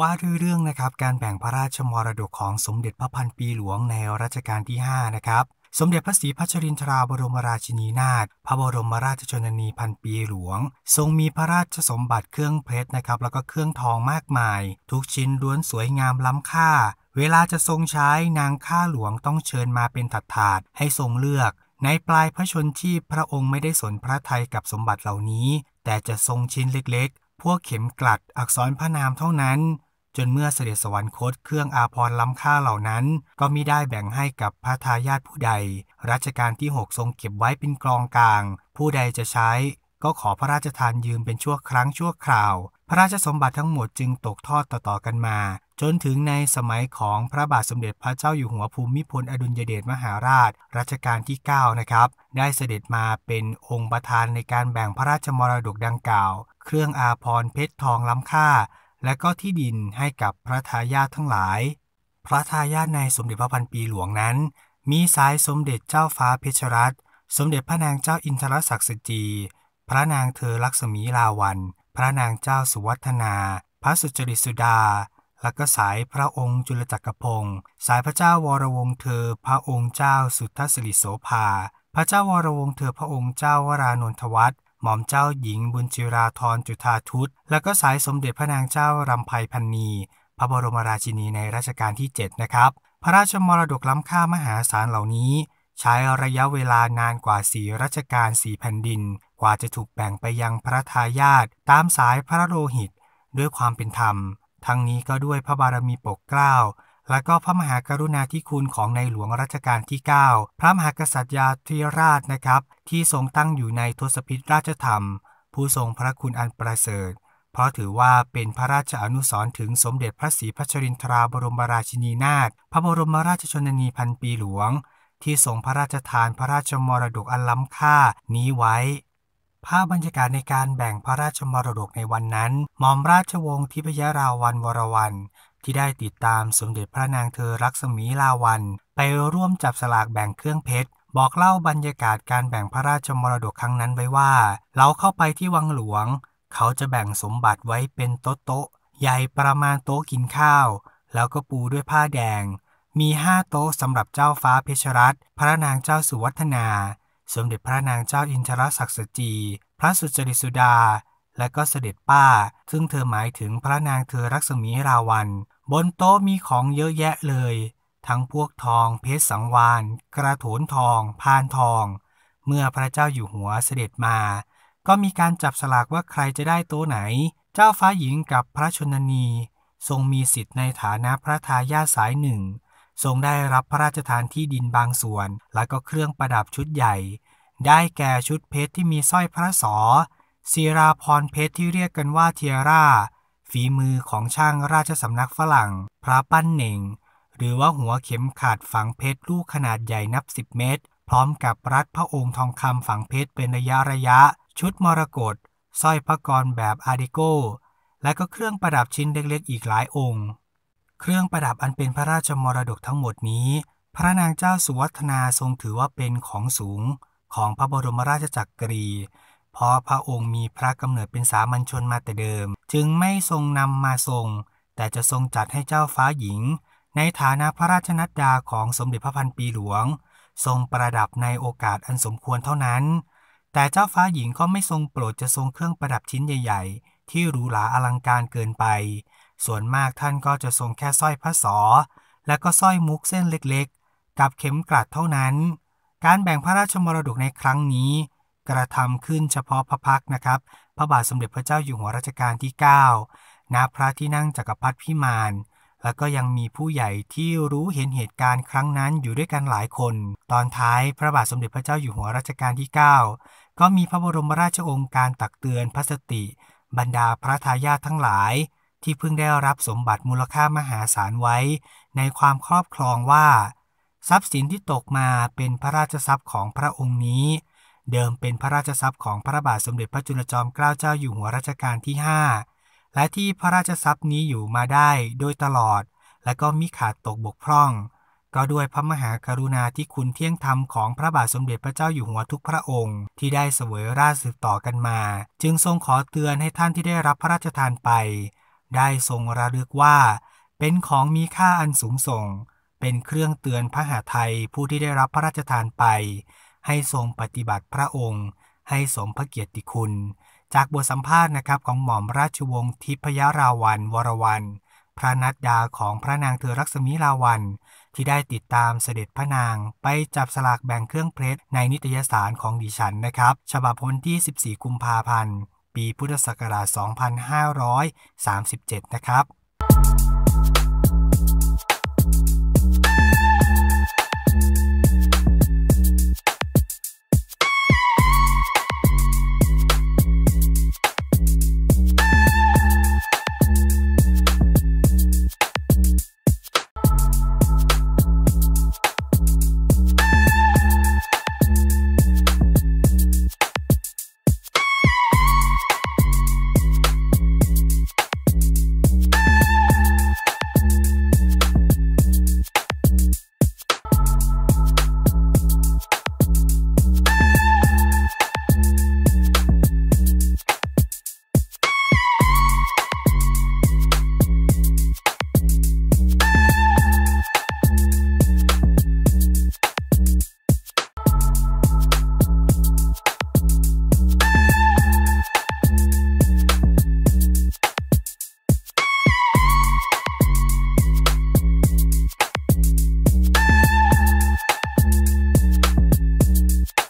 ว่าด้วยเรื่องนะครับการแบ่งพระราชมรดกของสมเด็จพระพันปีหลวง ในรัชกาลที่5นะครับ สมเด็จพระศรีพัชรินทราบรมราชินีนาถพระบรมราชชนนีพันปีหลวง ทรงมีพระราชสมบัติเครื่องเพชรนะครับแล้วก็เครื่องทองมากมาย ทุกชิ้นล้วนสวยงามล้ำค่า เวลาจะทรงใช้นางข้าหลวงต้องเชิญมาเป็นถัดถาด ให้ทรงเลือก ในปลายพระชนชีพพระองค์ไม่ได้สนพระไทยกับสมบัติเหล่านี้ แต่จะทรงชิ้นเล็ก ๆ พวกเข็มกลัด อักษรพระนามเท่านั้นจนเมื่อเสด็จสวรรคตเครื่องอาภรณ์ล้ำค่าเหล่านั้น ก็มิได้แบ่งให้กับพระทายาทผู้ใด รัชกาลที่หกทรงเก็บไว้เป็นกรองกลาง ผู้ใดจะใช้ ก็ขอพระราชทานยืมเป็นชั่วครั้งชั่วคราว พระราชสมบัติทั้งหมดจึงตกทอดต่อๆกันมา จนถึงในสมัยของพระบาทสมเด็จพระเจ้าอยู่หัวภูมิพลอดุลยเดชมหาราชรัชกาลที่9นะครับได้เสด็จมาเป็นองค์ประธานในการแบ่งพระราชมรดกดังกล่าว เครื่องอาภรณ์เพชรทองล้ำค่าและก็ที่ดินให้กับพระทายาททั้งหลาย พระทายาทในสมเด็จพระพันปีหลวงนั้น มีสายสมเด็จเจ้าฟ้าเพชรรัตน์สมเด็จพระนางเจ้าอินทรศักดิ์สจี พระนางเธอลักษมีลาวัน พระนางเจ้าสุวัฒนา พระสุจริตสุดา และก็สายพระองค์จุลจักรพงศ์สายพระเจ้าวรวงเธอ พระองค์เจ้าสุทธสิริโสภา พระเจ้าวรวงเธอพระองค์เจ้าวรานนทวัฒนหม่อมเจ้าหญิงบุญจิราธรจุธาทุตและก็สายสมเด็จพระนางเจ้ารำไพพันนี พระบรมราชินีในรัชกาลที่ 7 นะครับ พระราชมรดกล้ำค่ามหาศาลเหล่านี้ ใช้ระยะเวลานานกว่าสีรัชกาลสีแผ่นดิน กว่าจะถูกแบ่งไปยังพระทายาทตามสายพระโลหิต ด้วยความเป็นธรรม ทั้งนี้ก็ด้วยพระบารมีปกเกล้าและก็พระมหากรุณาธิคุณของในหลวงรัชกาลที่ 9 พระมหากษัตริยาธิราชนะครับ ที่ทรงตั้งอยู่ในทศพิธราชธรรม ผู้ทรงพระคุณอันประเสริฐ เพราะถือว่าเป็นพระราชอนุสรถึงสมเด็จพระศรีพัชรินทราบรมราชินีนาถพระบรมราชชนนีพันปีหลวง ที่ทรงพระราชทานพระราชมรดกอันล้ำค่านี้ไว้ภาพบรรยากาศในการแบ่งพระราชมรดกในวันนั้นหม่อมราชวงศ์ทิพยราวันวรวันที่ได้ติดตามสมเด็จพระนางเธอรักษมีลาวัน ไปร่วมจับสลากแบ่งเครื่องเพชร บอกเล่าบรรยากาศการแบ่งพระราชมรดกครั้งนั้นไว้ว่า เราเข้าไปที่วังหลวง เขาจะแบ่งสมบัติไว้เป็นโต๊ะโต๊ะใหญ่ประมาณโต๊ะกินข้าว แล้วก็ปูด้วยผ้าแดง มีห้าโต๊ะสำหรับเจ้าฟ้าเพชรรัตน์พระนางเจ้าสุวัฒนา สมเด็จพระนางเจ้าอินทรศักดิ์สจี พระสุจริตสุดา และก็เสด็จป้า ซึ่งเธอหมายถึงพระนางเธอรักษมีราวันบนโต๊ะมีของเยอะแยะเลย ทั้งพวกทอง เพชรสังวานกระโถนทอง พานทอง เมื่อพระเจ้าอยู่หัวเสด็จมา ก็มีการจับสลากว่าใครจะได้โต๊ะไหน เจ้าฟ้าหญิงกับพระชนนี ทรงมีสิทธิ์ในฐานะพระทายาสายหนึ่ง ทรงได้รับพระราชทานที่ดินบางส่วน และก็เครื่องประดับชุดใหญ่ ได้แก่ชุดเพชรที่มีสร้อยพระสอศิราพรเพชรที่เรียกกันว่าเทียร่าฝีมือของช่างราชสำนักฝรั่ง พระปั้นเหน่งหรือว่าหัวเข็มขาดฝังเพชรลูกขนาดใหญ่นับ10เมตรพร้อมกับรัดพระองค์ทองคำฝังเพชรเป็นระยะระยะ ชุดมรกตสร้อยพระกรแบบอาริโกและก็เครื่องประดับชิ้นเล็กๆอีกหลายองค์ เครื่องประดับอันเป็นพระราชมรดกทั้งหมดนี้ พระนางเจ้าสุวัฒนาทรงถือว่าเป็นของสูงของพระบรมราชจักรีพราะพระองค์มีพระกำเนิดเป็นสามัญชนมาแต่เดิม จึงไม่ทรงนำมาทรง แต่จะทรงจัดให้เจ้าฟ้าหญิง ในฐานะพระราชนัดดาของสมเด็จพระพันปีหลวง ทรงประดับในโอกาสอันสมควรเท่านั้น แต่เจ้าฟ้าหญิงก็ไม่ทรงโปรดจะทรงเครื่องประดับชิ้นใหญ่ๆ ที่หรูหราอลังการเกินไป ส่วนมากท่านก็จะทรงแค่สร้อยพระสอและก็สร้อยมุกเส้นเล็กๆ กับเข็มกลัดเท่านั้น การแบ่งพระราชมรดกในครั้งนี้กระทำขึ้นเฉพาะพระพักนะครับ พระบาทสมเด็จพระเจ้าอยู่หัวรัชกาลที่ 9 ณพระที่นั่งจักรพรรดิพิมาน แล้วก็ยังมีผู้ใหญ่ที่รู้เห็นเหตุการณ์ครั้งนั้นอยู่ด้วยกันหลายคน ตอนท้ายพระบาทสมเด็จพระเจ้าอยู่หัวรัชกาลที่ 9 ก็มีพระบรมราชองค์การตักเตือนพระสติ บรรดาพระทายาททั้งหลาย ที่เพิ่งได้รับสมบัติมูลค่ามหาศาลไว้ ในความครอบครองว่า ทรัพย์สินที่ตกมาเป็นพระราชทรัพย์ของพระองค์นี้เดิมเป็นพระราชทรัพย์ของพระบาทสมเด็จพระจุลจอมเกล้าเจ้าอยู่หัวรัชกาลที่5และที่พระราชทรัพย์นี้อยู่มาได้โดยตลอด และก็มิขาดตกบกพร่อง ก็ด้วยพระมหากรุณาธิคุณเที่ยงธรรมของพระบาทสมเด็จพระเจ้าอยู่หัวทุกพระองค์ ที่ได้เสวยราชสืบต่อ กันมา จึงทรงขอเตือนให้ท่านที่ได้รับพระราชทานไป ได้ทรงระลึกว่า เป็นของมีค่าอันสูงส่ง เป็นเครื่องเตือนพระหาไทยผู้ที่ได้รับพระราชทานไปให้ทรงปฏิบัติพระองค์ ให้สมพระเกียรติคุณ จากบทสัมภาษณ์นะครับของหม่อมราชวงศ์ทิพยาราวันวรวันพระนัดดาของพระนางเธอรักษมีลาวันที่ได้ติดตามเสด็จพระนางไปจับสลากแบ่งเครื่องเพชรในนิตยสารของดิฉันนะครับ ฉบับพันที่ 14 กุมภาพันธ์ ปีพุทธศักราช2537 นะครับ